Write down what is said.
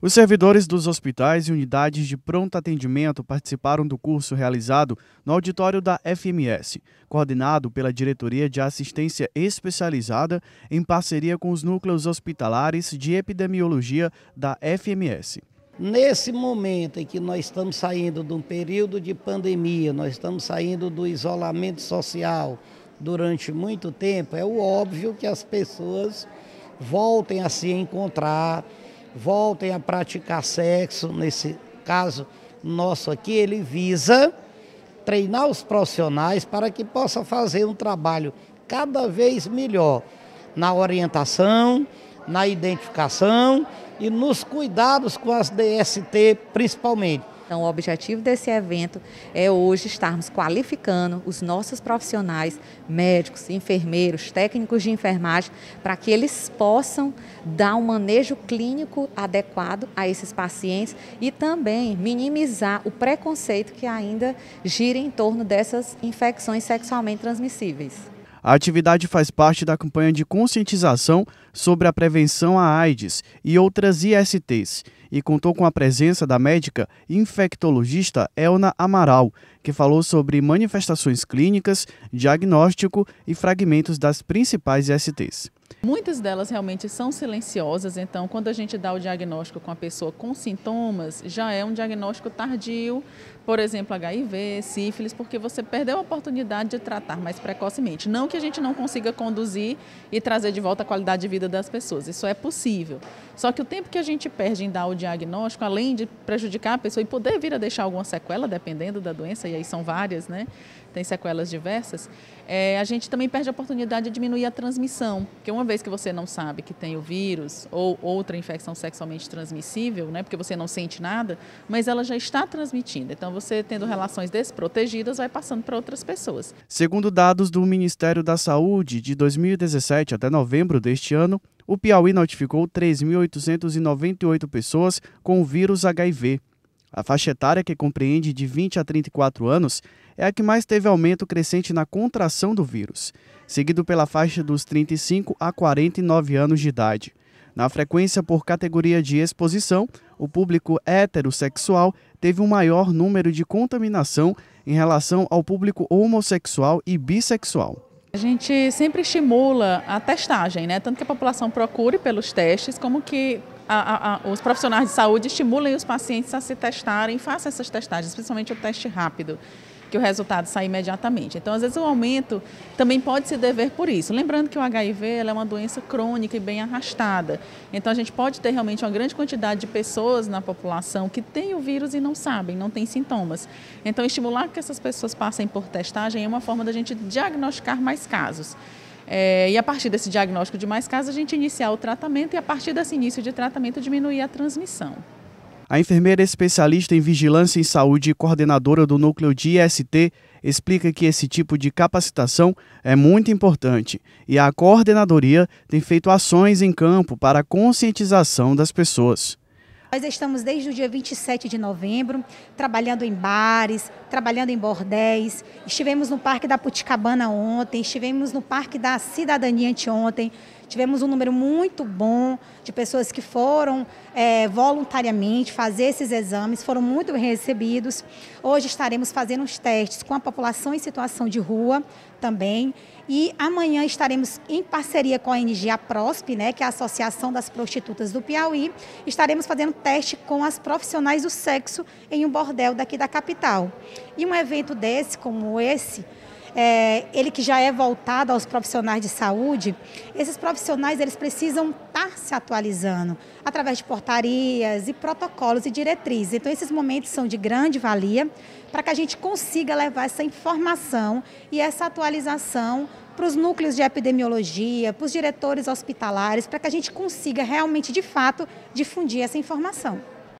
Os servidores dos hospitais e unidades de pronto atendimento participaram do curso realizado no auditório da FMS, coordenado pela Diretoria de Assistência Especializada em parceria com os núcleos hospitalares de epidemiologia da FMS. Nesse momento em que nós estamos saindo de um período de pandemia, nós estamos saindo do isolamento social durante muito tempo, é óbvio que as pessoas voltem a se encontrar voltem a praticar sexo. Nesse caso nosso aqui, ele visa treinar os profissionais para que possa fazer um trabalho cada vez melhor na orientação, na identificação e nos cuidados com as DST, principalmente então, o objetivo desse evento é hoje estarmos qualificando os nossos profissionais, médicos, enfermeiros, técnicos de enfermagem, para que eles possam dar um manejo clínico adequado a esses pacientes e também minimizar o preconceito que ainda gira em torno dessas infecções sexualmente transmissíveis. A atividade faz parte da campanha de conscientização sobre a prevenção à AIDS e outras ISTs e contou com a presença da médica infectologista Elna Amaral, que falou sobre manifestações clínicas, diagnóstico e fragmentos das principais STs. Muitas delas realmente são silenciosas, então quando a gente dá o diagnóstico com a pessoa com sintomas, já é um diagnóstico tardio, por exemplo, HIV, sífilis, porque você perdeu a oportunidade de tratar mais precocemente. Não que a gente não consiga conduzir e trazer de volta a qualidade de vida das pessoas, isso é possível. Só que o tempo que a gente perde em dar o diagnóstico, além de prejudicar a pessoa e poder vir a deixar alguma sequela, dependendo da doença, e aí são várias, né? Tem sequelas diversas, é, a gente também perde a oportunidade de diminuir a transmissão, porque é uma vez que você não sabe que tem o vírus ou outra infecção sexualmente transmissível, né, porque você não sente nada, mas ela já está transmitindo. Então, você tendo relações desprotegidas, vai passando para outras pessoas. Segundo dados do Ministério da Saúde, de 2017 até novembro deste ano, o Piauí notificou 3.898 pessoas com o vírus HIV. A faixa etária, que compreende de 20 a 34 anos, é a que mais teve aumento crescente na contração do vírus, seguido pela faixa dos 35 a 49 anos de idade. Na frequência por categoria de exposição, o público heterossexual teve um maior número de contaminação em relação ao público homossexual e bissexual. A gente sempre estimula a testagem, né? Tanto que a população procure pelos testes, como que a, a, os profissionais de saúde estimulem os pacientes a se testarem, façam essas testagens, principalmente o teste rápido que o resultado sai imediatamente. Então, às vezes, o aumento também pode se dever por isso. Lembrando que o HIV é uma doença crônica e bem arrastada. Então, a gente pode ter realmente uma grande quantidade de pessoas na população que tem o vírus e não sabem, não têm sintomas. Então, estimular que essas pessoas passem por testagem é uma forma da gente diagnosticar mais casos. É, e a partir desse diagnóstico de mais casos, a gente iniciar o tratamento e a partir desse início de tratamento diminuir a transmissão. A enfermeira especialista em vigilância em saúde e coordenadora do núcleo de IST explica que esse tipo de capacitação é muito importante e a coordenadoria tem feito ações em campo para a conscientização das pessoas. Nós estamos desde o dia 27 de novembro trabalhando em bares, trabalhando em bordéis. Estivemos no Parque da Puticabana ontem, estivemos no Parque da Cidadania anteontem. Tivemos um número muito bom de pessoas que foram é, voluntariamente fazer esses exames, foram muito bem recebidos. Hoje estaremos fazendo os testes com a população em situação de rua também. E amanhã estaremos em parceria com a ONG Aprosp, né, que é a Associação das Prostitutas do Piauí, estaremos fazendo teste com as profissionais do sexo em um bordel daqui da capital. E um evento desse, como esse, é, ele que já é voltado aos profissionais de saúde, esses profissionais eles precisam estar tá se atualizando através de portarias e protocolos e diretrizes. Então esses momentos são de grande valia para que a gente consiga levar essa informação e essa atualização para os núcleos de epidemiologia, para os diretores hospitalares, para que a gente consiga realmente, de fato, difundir essa informação.